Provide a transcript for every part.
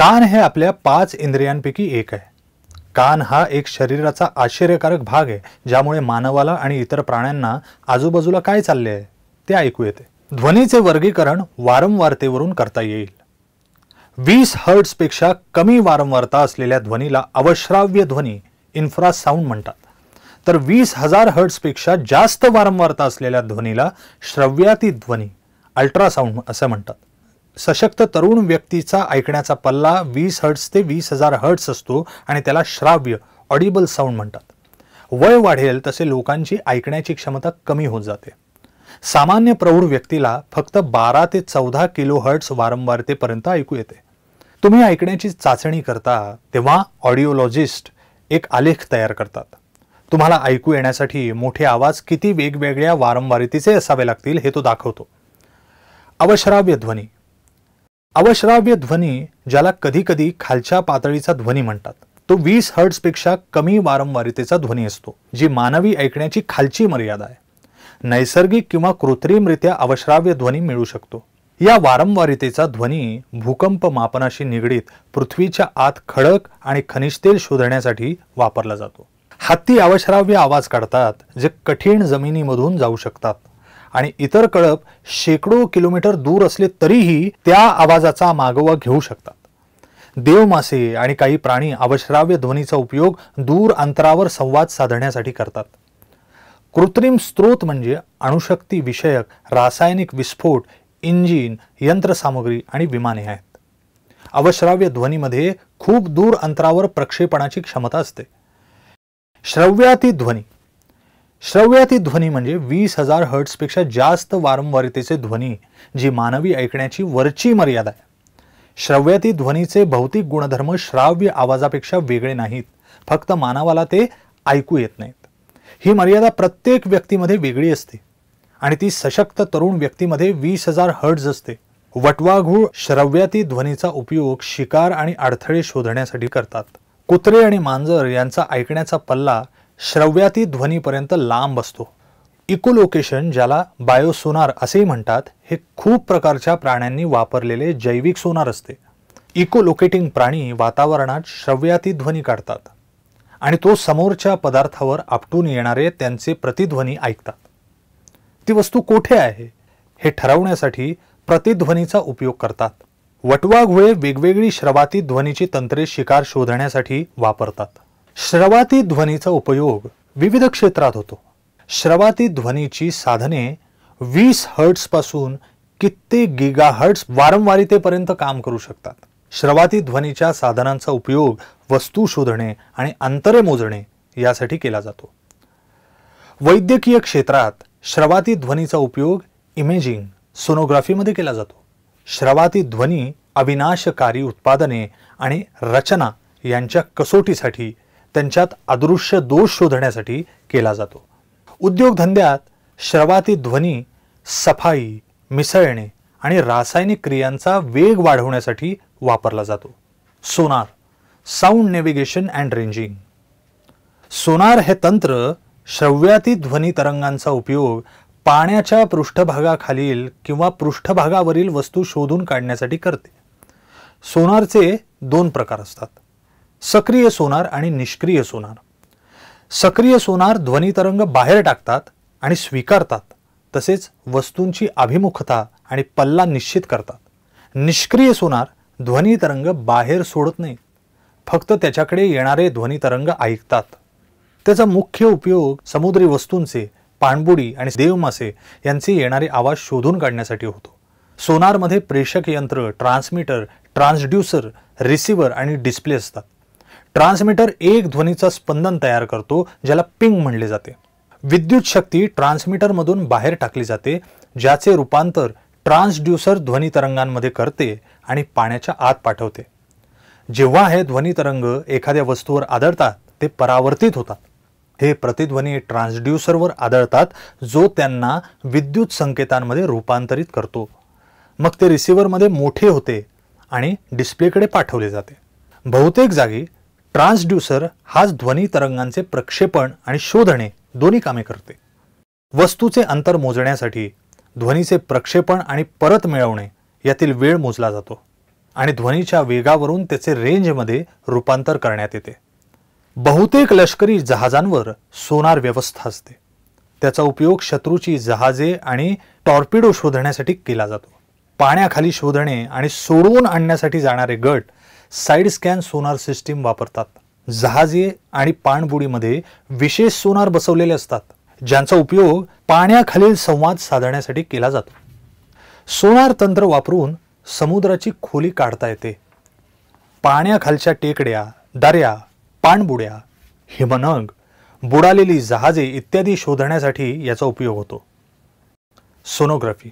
कान हे आपल्या पाच इंद्रियांपैकी एक आहे कान हा एक शरीराचा आश्चर्यकारक भाग आहे ज्यामुळे मानवाला आणि इतर प्राण्यांना आजूबाजूला काय चालले आहे ते ऐकू येते ध्वनीचे वर्गीकरण वारंवारतेवरून करता येईल वीस हर्ट्सपेक्षा कमी वारंवारता असलेल्या ध्वनीला अवश्राव्य ध्वनी इन्फ्रासाऊंड म्हणतात तर वीस हजार हर्ट्सपेक्षा जास्त वारंवारता असलेल्या ध्वनीला श्रव्याती ध्वनी अल्ट्रासाऊंड असं म्हणतात सशक्त तरुण व्यक्तीचा ऐकण्याचा पल्ला वीस हर्ट्स ते वीस हजार हर्ट्स असतो आणि त्याला श्राव्य ऑडिबल साऊंड म्हणतात वय वाढेल तसे लोकांची ऐकण्याची क्षमता कमी होत जाते सामान्य प्रौढ व्यक्तीला फक्त बारा ते चौदा किलो हर्ट्स वारंवारतेपर्यंत ऐकू येते तुम्ही ऐकण्याची चाचणी करता तेव्हा ऑडिओलॉजिस्ट एक आलेख तयार करतात तुम्हाला ऐकू येण्यासाठी मोठे आवाज किती वेगवेगळ्या वारंवारितीचे असावे लागतील हे तो दाखवतो अवश्राव्य ध्वनी अवश्राव्य ध्वनी ज्याला कधीकधी खालच्या पातळीचा ध्वनी म्हणतात तो वीस पेक्षा कमी वारंवारितेचा ध्वनी असतो जी मानवी ऐकण्याची खालची मर्यादा आहे नैसर्गिक किंवा कृत्रिमरित्या अवश्राव्य ध्वनी मिळू शकतो या वारंवारितेचा ध्वनी भूकंप मापनाशी निगडीत पृथ्वीच्या आत खडक आणि खनिज तेल शोधण्यासाठी वापरला जातो हत्ती अवश्राव्य आवाज काढतात जे कठीण जमिनीमधून जाऊ शकतात आणि इतर कळप शेकडो किलोमीटर दूर असले तरीही त्या आवाजाचा मागोवा घेऊ शकतात देवमासे आणि काही प्राणी अवश्राव्य ध्वनीचा उपयोग दूर अंतरावर संवाद साधण्यासाठी करतात कृत्रिम स्रोत म्हणजे अणुशक्ती विषयक रासायनिक विस्फोट इंजिन यंत्रसामग्री आणि विमाने आहेत अवश्राव्य ध्वनीमध्ये खूप दूर अंतरावर प्रक्षेपणाची क्षमता असते श्रव्याती ध्वनी श्रव्याती ध्वनी म्हणजे वीस हजार हर्ट्सपेक्षा जास्त वारंवारतेचे ध्वनी जी मानवी ऐकण्याची वरची मर्यादा आहे श्रव्याती ध्वनीचे भौतिक गुणधर्म श्राव्य आवाजापेक्षा वेगळे नाहीत फक्त मानवाला ते ऐकू येत नाहीत ही मर्यादा प्रत्येक व्यक्तीमध्ये वेगळी असते आणि ती सशक्त तरुण व्यक्तीमध्ये वीस हजार हर्ट्ज असते वटवाघूळ श्रव्याती ध्वनीचा उपयोग शिकार आणि अडथळे शोधण्यासाठी करतात कुत्रे आणि मांजर यांचा ऐकण्याचा पल्ला श्रव्याती ध्वनीपर्यंत लांब असतो इकोलोकेशन ज्याला बायोसोनार असेही म्हणतात हे खूप प्रकारच्या प्राण्यांनी वापरलेले जैविक सोनार असते इकोलोकेटिंग प्राणी वातावरणात श्रव्याती ध्वनी काढतात आणि तो समोरच्या पदार्थावर आपटून येणारे त्यांचे प्रतिध्वनी ऐकतात ती वस्तू कोठे आहे हे ठरवण्यासाठी प्रतिध्वनीचा उपयोग करतात वटवाघुळे वेगवेगळी श्रवाती ध्वनीची तंत्रे शिकार शोधण्यासाठी वापरतात श्रवाती ध्वनीचा उपयोग विविध क्षेत्रात होतो श्रवाती ध्वनीची साधने वीस पासून कित्येक गिगा हर्ट्स वारंवारितेपर्यंत काम करू शकतात श्रवाती ध्वनीच्या साधनांचा उपयोग वस्तू शोधणे आणि अंतरे मोजणे यासाठी केला जातो वैद्यकीय क्षेत्रात श्रवाती ध्वनीचा उपयोग इमेजिंग सोनोग्राफीमध्ये केला जातो श्रवाती ध्वनी अविनाशकारी उत्पादने आणि रचना यांच्या कसोटीसाठी त्यांच्यात अदृश्य दोष शोधण्यासाठी केला जातो उद्योगधंद्यात श्रवाती ध्वनी सफाई मिसळणे आणि रासायनिक क्रियांचा वेग वाढवण्यासाठी वापरला जातो sonar sound navigation and ranging sonar हे तंत्र श्रव्याती ध्वनी तरंगांचा उपयोग पाण्याच्या पृष्ठभागाखालील किंवा पृष्ठभागावरील वस्तू शोधून काढण्यासाठी करते सोनारचे दोन प्रकार असतात सक्रिय सोनार आणि निष्क्रिय सोनार सक्रिय सोनार तरंग बाहेर टाकतात आणि स्वीकारतात तसेच वस्तूंची अभिमुखता आणि पल्ला निश्चित करतात निष्क्रिय सोनार तरंग बाहेर सोडत नाही फक्त त्याच्याकडे येणारे तरंग ऐकतात त्याचा मुख्य उपयोग समुद्री वस्तूंचे पाणबुडी आणि देवमासे यांचे येणारे आवाज शोधून काढण्यासाठी होतो सोनारमध्ये प्रेषक यंत्र ट्रान्समीटर ट्रान्सड्युसर रिसिव्हर आणि डिस्प्ले असतात ट्रान्समीटर एक ध्वनीचं स्पंदन तयार करतो ज्याला पिंग म्हणले जाते विद्युत शक्ती ट्रान्समीटरमधून बाहेर टाकली जाते ज्याचे रूपांतर ट्रान्सड्युसर ध्वनी तरंगांमध्ये करते आणि पाण्याच्या आत पाठवते जेव्हा हे ध्वनी तरंग एखाद्या वस्तूवर आदळतात ते परावर्तित होतात हे प्रतिध्वनी ट्रान्सड्युसरवर आदळतात जो त्यांना विद्युत संकेतांमध्ये रूपांतरित करतो मग ते रिसिव्हरमध्ये मोठे होते आणि डिस्प्लेकडे पाठवले जाते बहुतेक जागी ट्रान्सड्युसर हाच ध्वनी तरंगांचे प्रक्षेपण आणि शोधणे दोन्ही कामे करते वस्तूचे अंतर मोजण्यासाठी ध्वनीचे प्रक्षेपण आणि परत मिळवणे यातील वेळ मोजला जातो आणि ध्वनीच्या वेगावरून त्याचे रेंजमध्ये रूपांतर करण्यात येते बहुतेक लष्करी जहाजांवर सोनार व्यवस्था असते त्याचा उपयोग शत्रूची जहाजे आणि टॉर्पिडो शोधण्यासाठी केला जातो पाण्याखाली शोधणे आणि सोडवून आणण्यासाठी जाणारे गट साईड स्कॅन सोनार सिस्टीम वापरतात जहाजे आणि पाणबुडीमध्ये विशेष सोनार बसवलेले असतात ज्यांचा उपयोग पाण्याखालील संवाद साधण्यासाठी केला जातो सोनार तंत्र वापरून समुद्राची खोली काढता येते पाण्याखालच्या टेकड्या दऱ्या पाणबुड्या हिमनग बुडालेली जहाजे इत्यादी शोधण्यासाठी याचा उपयोग होतो सोनोग्राफी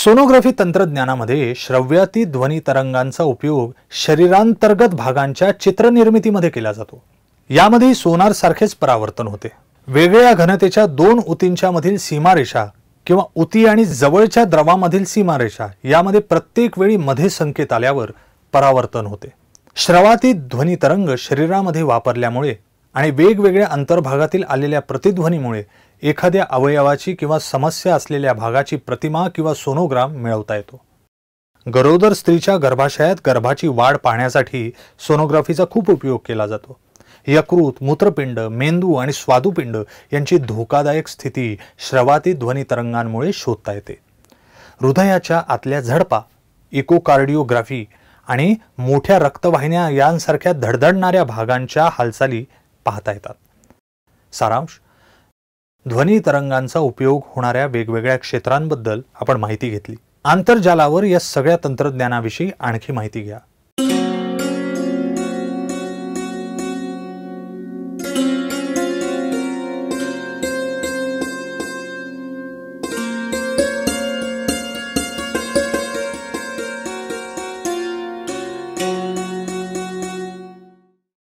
सोनोग्राफी तंत्रज्ञानामध्ये श्रव्याती ध्वनी तरंगांचा उपयोग शरीरांतर्गत भागांच्या चित्रनिर्मितीमध्ये केला जातो यामध्ये सोनारसारखेच परावर्तन होते वेगळ्या घनतेच्या दोन उतींच्या मधील सीमारेषा किंवा उती आणि जवळच्या द्रवामधील सीमारेषा यामध्ये प्रत्येक वेळी मध्ये संकेत आल्यावर परावर्तन होते श्रवाती ध्वनी तरंग शरीरामध्ये वापरल्यामुळे आणि वेगवेगळ्या अंतर्भागातील आलेल्या प्रतिध्वनीमुळे एखाद्या अवयवाची किंवा समस्या असलेल्या भागाची प्रतिमा किंवा सोनोग्राम मिळवता येतो गरोदर स्त्रीच्या गर्भाशयात गर्भाची वाढ पाहण्यासाठी सोनोग्राफीचा खूप उपयोग केला जातो यकृत मूत्रपिंड मेंदू आणि स्वादुपिंड यांची धोकादायक स्थिती श्रवाती ध्वनी तरंगांमुळे शोधता येते हृदयाच्या आतल्या झडपा इकोकार्डिओग्राफी आणि मोठ्या रक्तवाहिन्या यांसारख्या धडधडणाऱ्या भागांच्या हालचाली पाहता येतात सारांश ध्वनी तरंगांचा उपयोग होणाऱ्या वेगवेगळ्या क्षेत्रांबद्दल आपण माहिती घेतली आंतरजालावर या सगळ्या तंत्रज्ञानाविषयी आणखी माहिती घ्या